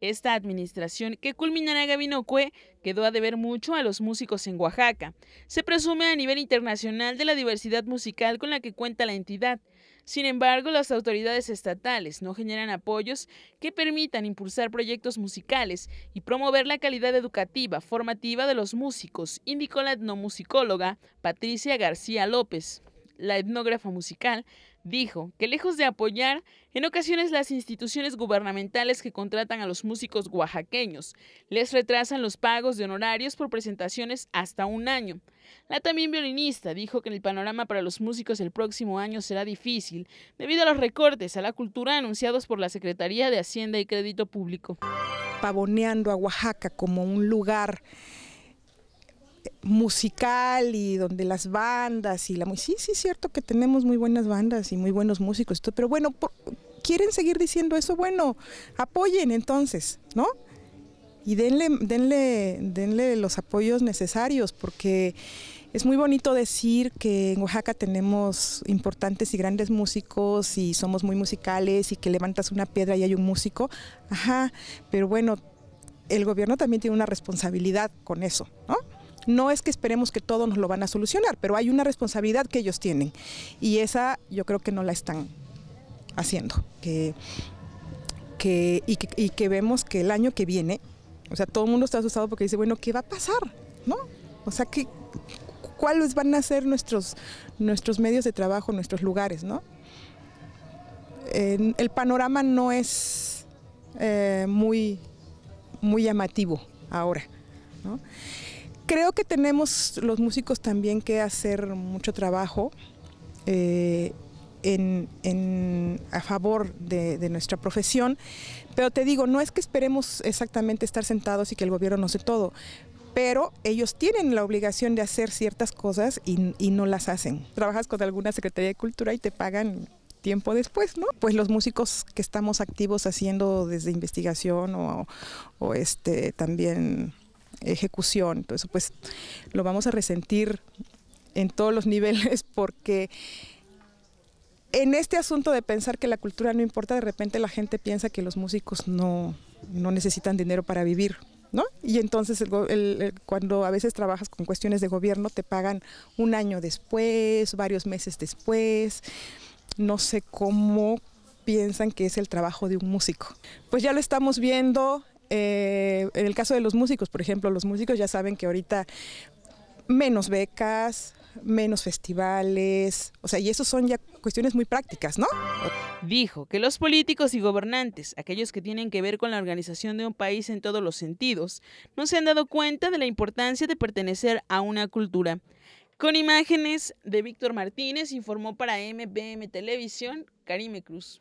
Esta administración, que culminará en Cue, quedó a deber mucho a los músicos en Oaxaca. Se presume a nivel internacional de la diversidad musical con la que cuenta la entidad. Sin embargo, las autoridades estatales no generan apoyos que permitan impulsar proyectos musicales y promover la calidad educativa, formativa de los músicos, indicó la etnomusicóloga Patricia García López. La etnógrafa musical Dijo que lejos de apoyar, en ocasiones las instituciones gubernamentales que contratan a los músicos oaxaqueños les retrasan los pagos de honorarios por presentaciones hasta un año. La también violinista dijo que el panorama para los músicos el próximo año será difícil debido a los recortes a la cultura anunciados por la Secretaría de Hacienda y Crédito Público. Pavoneando a Oaxaca como un lugar musical y donde las bandas y la sí sí es cierto que tenemos muy buenas bandas y muy buenos músicos pero bueno quieren seguir diciendo eso bueno apoyen entonces no y denle denle denle los apoyos necesarios porque es muy bonito decir que en Oaxaca tenemos importantes y grandes músicos y somos muy musicales y que levantas una piedra y hay un músico ajá pero bueno el gobierno también tiene una responsabilidad con eso no no es que esperemos que todos nos lo van a solucionar, pero hay una responsabilidad que ellos tienen y esa yo creo que no la están haciendo. Que, y, que, vemos que el año que viene, o sea, todo el mundo está asustado porque dice, bueno, ¿qué va a pasar? ¿No? O sea, cuáles van a ser nuestros, nuestros medios de trabajo, nuestros lugares, ¿no? el panorama no es eh, muy, muy llamativo ahora, Creo que tenemos los músicos también que hacer mucho trabajo eh, en, a favor de, nuestra profesión, pero te digo, no es que esperemos exactamente estar sentados y que el gobierno nos dé todo, pero ellos tienen la obligación de hacer ciertas cosas y, no las hacen. Trabajas con alguna Secretaría de Cultura y te pagan tiempo después, ¿no? Pues los músicos que estamos activos haciendo desde investigación o, o este también ejecución. Entonces, pues lo vamos a resentir en todos los niveles porque en este asunto de pensar que la cultura no importa, de repente la gente piensa que los músicos no, necesitan dinero para vivir. ¿No? Y entonces cuando a veces trabajas con cuestiones de gobierno te pagan un año después, varios meses después, no sé cómo piensan que es el trabajo de un músico. Pues ya lo estamos viendo eh, en el caso de los músicos, por ejemplo, los músicos ya saben que ahorita menos becas, menos festivales, o sea, y eso son ya cuestiones muy prácticas, ¿no? Dijo que los políticos y gobernantes, aquellos que tienen que ver con la organización de un país en todos los sentidos, no se han dado cuenta de la importancia de pertenecer a una cultura. Con imágenes de Víctor Martínez, informó para MBM Televisión Karime Cruz.